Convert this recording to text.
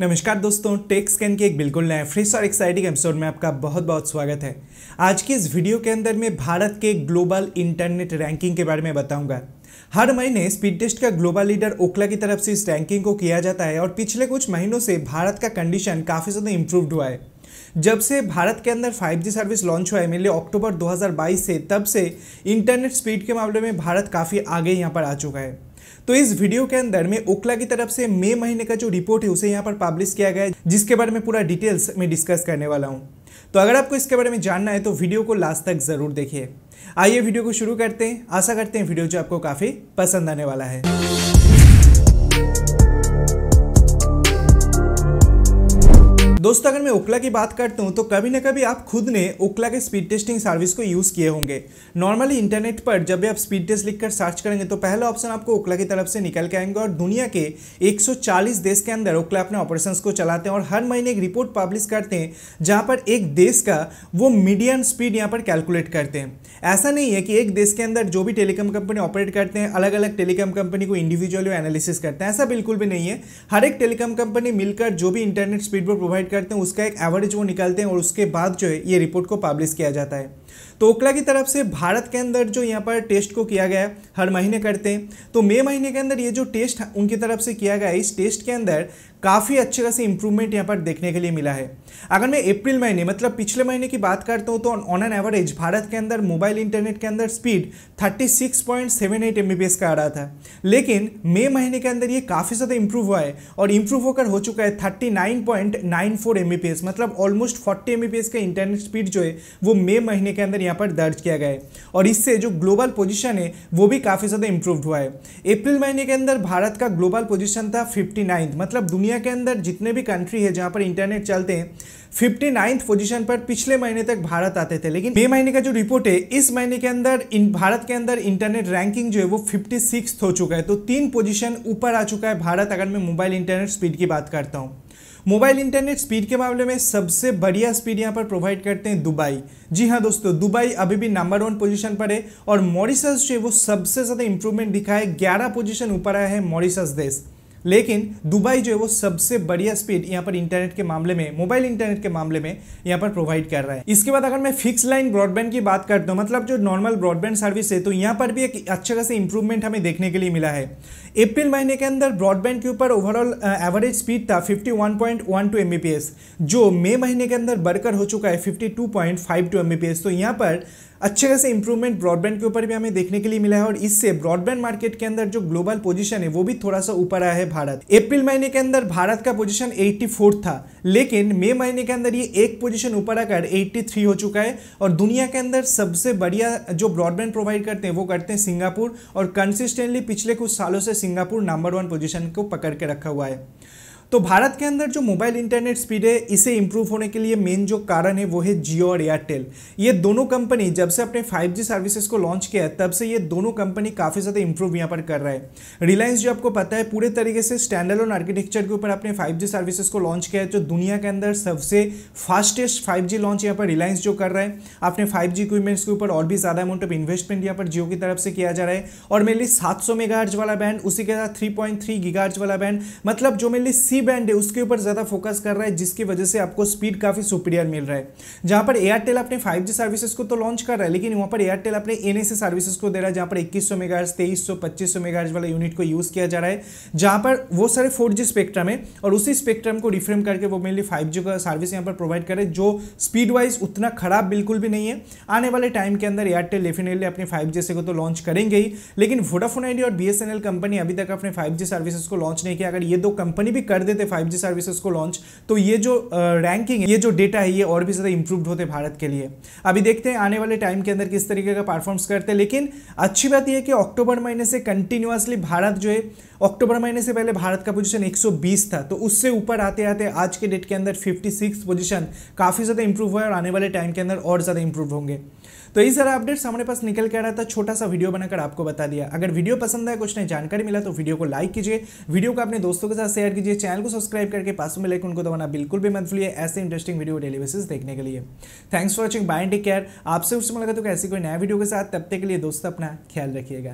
नमस्कार दोस्तों take scan के एक बिल्कुल नए फ्रेश और एक्साइटिंग एपिसोड में आपका बहुत बहुत स्वागत है आज की इस वीडियो के अंदर मैं भारत के ग्लोबल इंटरनेट रैंकिंग के बारे में बताऊंगा हर महीने स्पीड टेस्ट का ग्लोबल लीडर ओकला की तरफ से इस रैंकिंग को किया जाता है और पिछले कुछ महीनों से भारत का कंडीशन काफ़ी ज़्यादा इंप्रूव हुआ है जब से भारत के अंदर 5G सर्विस लॉन्च हुआ है मेरे अक्टूबर 2022 से तब से इंटरनेट स्पीड के मामले में भारत काफ़ी आगे यहाँ पर आ चुका है तो इस वीडियो के अंदर में ओकला की तरफ से मई महीने का जो रिपोर्ट है उसे यहाँ पर पब्लिश किया गया है जिसके बारे में पूरा डिटेल्स में डिस्कस करने वाला हूँ तो अगर आपको इसके बारे में जानना है तो वीडियो को लास्ट तक ज़रूर देखिए आइए वीडियो को शुरू करते हैं आशा करते हैं वीडियो जो आपको काफ़ी पसंद आने वाला है दोस्तों अगर मैं ओकला की बात करता हूँ तो कभी ना कभी आप खुद ने ओकला के स्पीड टेस्टिंग सर्विस को यूज़ किए होंगे नॉर्मली इंटरनेट पर जब भी आप स्पीड टेस्ट लिखकर सर्च करेंगे तो पहला ऑप्शन आपको ओकला की तरफ से निकल के आएंगे और दुनिया के 140 देश के अंदर ओकला अपने ऑपरेशन को चलाते हैं और हर महीने एक रिपोर्ट पब्लिश करते हैं जहाँ पर एक देश का वो मीडियम स्पीड यहाँ पर कैलकुलेट करते हैं ऐसा नहीं है कि एक देश के अंदर जो भी टेलीकॉम कंपनी ऑपरेट करते हैं अलग अलग टेलीकॉम कंपनी को इंडिविजुअली एनालिसिस करते हैं ऐसा बिल्कुल भी नहीं है हर एक टेलीकॉम कंपनी मिलकर जो भी इंटरनेट स्पीड पर प्रोवाइड करते हैं उसका एक एवरेज वो निकालते हैं और उसके बाद जो है ये रिपोर्ट को पब्लिश किया जाता है तो ओकला की तरफ से भारत के अंदर जो यहाँ पर टेस्ट को किया गया हर महीने करते हैं तो मई महीने के अंदर ये जो टेस्ट उनकी तरफ से किया गया इस टेस्ट के अंदर काफ़ी अच्छे खासे इंप्रूवमेंट यहाँ पर देखने के लिए मिला है अगर मैं अप्रैल महीने मतलब पिछले महीने की बात करता हूँ तो ऑन एन एवरेज भारत के अंदर मोबाइल इंटरनेट के अंदर स्पीड 36.78 एमबीपीएस का आ रहा था लेकिन मई महीने के अंदर ये काफ़ी ज़्यादा इंप्रूव हुआ है और इंप्रूव होकर हो चुका है 39.94 एमबीपीएस मतलब ऑलमोस्ट फोर्टी एमबीपीएस का इंटरनेट स्पीड जो है वो मई महीने के के अंदर यहाँ पर दर्ज किया गया है और इससे जो ग्लोबल पोजीशन है वो भी काफ़ी ज़्यादा इम्प्रूव हुआ है अप्रैल महीने के अंदर भारत का ग्लोबल पोजिशन था फिफ्टी मतलब दुनिया के अंदर जितने भी कंट्री है जहाँ पर इंटरनेट चलते हैं फिफ्टी नाइन्थ पोजिशन पर पिछले महीने तक भारत आते थे लेकिन मे महीने का जो रिपोर्ट है इस महीने के अंदर इन भारत के अंदर इंटरनेट रैंकिंग जो है वो फिफ्टी सिक्स हो चुका है तो तीन पोजिशन ऊपर आ चुका है भारत अगर मैं मोबाइल इंटरनेट स्पीड की बात करता हूँ मोबाइल इंटरनेट स्पीड के मामले में सबसे बढ़िया स्पीड यहाँ पर प्रोवाइड करते हैं दुबई जी हाँ दोस्तों दुबई अभी भी नंबर वन पोजीशन पर है और मॉरिशस जो है वो सबसे ज़्यादा इंप्रूवमेंट दिखा है ग्यारह पोजिशन ऊपर आया है मॉरिशस देश लेकिन दुबई जो है वो सबसे बढ़िया स्पीड यहाँ पर इंटरनेट के मामले में मोबाइल इंटरनेट के मामले में यहाँ पर प्रोवाइड कर रहा है इसके बाद अगर मैं फिक्स लाइन ब्रॉडबैंड की बात करता हूँ मतलब जो नॉर्मल ब्रॉडबैंड सर्विस है तो यहाँ पर भी एक अच्छे खासे इंप्रूवमेंट हमें देखने के लिए मिला है अप्रैल महीने के अंदर ब्रॉडबैंड के ऊपर ओवरऑल एवरेज स्पीड था फिफ्टी वन जो मई महीने के अंदर बढ़कर हो चुका है फिफ्टी टू तो यहाँ पर अच्छे खासे इंप्रूवमेंट ब्रॉडबैंड के ऊपर भी हमें देखने के लिए मिला है और इससे ब्रॉडबैंड मार्केट के अंदर जो ग्लोबल पोजीशन है वो भी थोड़ा सा ऊपर आया है भारत अप्रैल महीने के अंदर भारत का पोजीशन 84 था लेकिन मई महीने के अंदर ये एक पोजीशन ऊपर आकर 83 हो चुका है और दुनिया के अंदर सबसे बढ़िया जो ब्रॉडबैंड प्रोवाइड करते हैं वो करते हैं सिंगापुर और कंसिस्टेंटली पिछले कुछ सालों से सिंगापुर नंबर वन पोजिशन को पकड़ के रखा हुआ है तो भारत के अंदर जो मोबाइल इंटरनेट स्पीड है इसे इम्प्रूव होने के लिए मेन जो कारण है वो है जियो और एयरटेल ये दोनों कंपनी जब से अपने 5G सर्विसेज को लॉन्च किया है तब से ये दोनों कंपनी काफ़ी ज़्यादा इंप्रूव यहाँ पर कर रहा है रिलायंस जो आपको पता है पूरे तरीके से स्टैंडर्ड ऑन आर्किटेक्चर के ऊपर अपने फाइव सर्विसेज को लॉन्च किया है जो दुनिया के अंदर सबसे फास्टेस्ट फाइव लॉन्च यहाँ पर रिलायंस जो कर रहा है अपने फाइव इक्विपमेंट्स के ऊपर और भी ज़्यादा अमाउंट ऑफ इन्वेस्टमेंट यहाँ पर जियो की तरफ से किया जा रहा है और मेनली सात सौ वाला बैंड उसी के साथ थ्री पॉइंट वाला बैंड मतलब जो मेनली सी बैंड है उसके ऊपर ज़्यादा फोकस कर रहा है जिसकी वजह से आपको स्पीड काफ़ी सुपीरियर मिल रहा है जहां पर एयरटेल अपने फाइव जी सर्विसेज को तो लॉन्च कर रहा है लेकिन वहां पर एयरटेल अपने एन एस सर्विसेज को दे रहा है जहां पर इक्कीस सौ मेगा तेईस सौ पच्चीस सौ मेगा वाले यूनिट को यूज़ किया जा रहा है जहां पर वो सारे फोर जी स्पेक्ट्रम है और उसी स्पेक्ट्रम को रिफ्रेम करके वो मेनली फाइव जी का सर्विस यहाँ पर प्रोवाइड करे जो स्पीड वाइज उतना खराब बिल्कुल भी नहीं है आने वाले टाइम के अंदर एयरटेल डेफिनेटली अपने फाइव जी को तो लॉन्च करेंगे ही लेकिन वोडाफोन आईडी और बी कंपनी अभी तक अपने फाइव सर्विसेज को लॉन्च नहीं किया अगर ये दो कंपनी भी कर दे करते थे फाइव सर्विसेज को लॉन्च तो ये जो रैंकिंग है ये जो डेटा है ये और भी ज़्यादा इंप्रूव्ड होते भारत के लिए अभी देखते हैं आने वाले टाइम के अंदर किस तरीके का परफॉर्मेंस करते हैं लेकिन अच्छी बात यह है कि अक्टूबर महीने से कंटिन्यूसली भारत जो है अक्टूबर महीने से पहले भारत का पोजीशन 120 था तो उससे ऊपर आते आते आज के डेट के अंदर 56 पोजीशन काफ़ी ज़्यादा इंप्रूव हुआ है और आने वाले टाइम के अंदर और ज़्यादा इंप्रूव होंगे तो ये सारा अपडेट्स हमारे पास निकल के आ रहा था छोटा सा वीडियो बनाकर आपको बता दिया अगर वीडियो पसंद आया कुछ नहीं जानकारी मिला तो वीडियो को लाइक कीजिए वीडियो को अपने दोस्तों के साथ शेयर कीजिए चैनल चैनल को सब्सक्राइब करके पास में लाइक उनको दबाना बिल्कुल भी मत भूलिए ऐसे इंटरेस्टिंग वीडियो डेली बेसिस देखने के लिए thanks for watching bye take care आपसे उससे मिलेगा तो ऐसी कोई नया वीडियो के साथ तब तक के लिए दोस्तों अपना ख्याल रखिएगा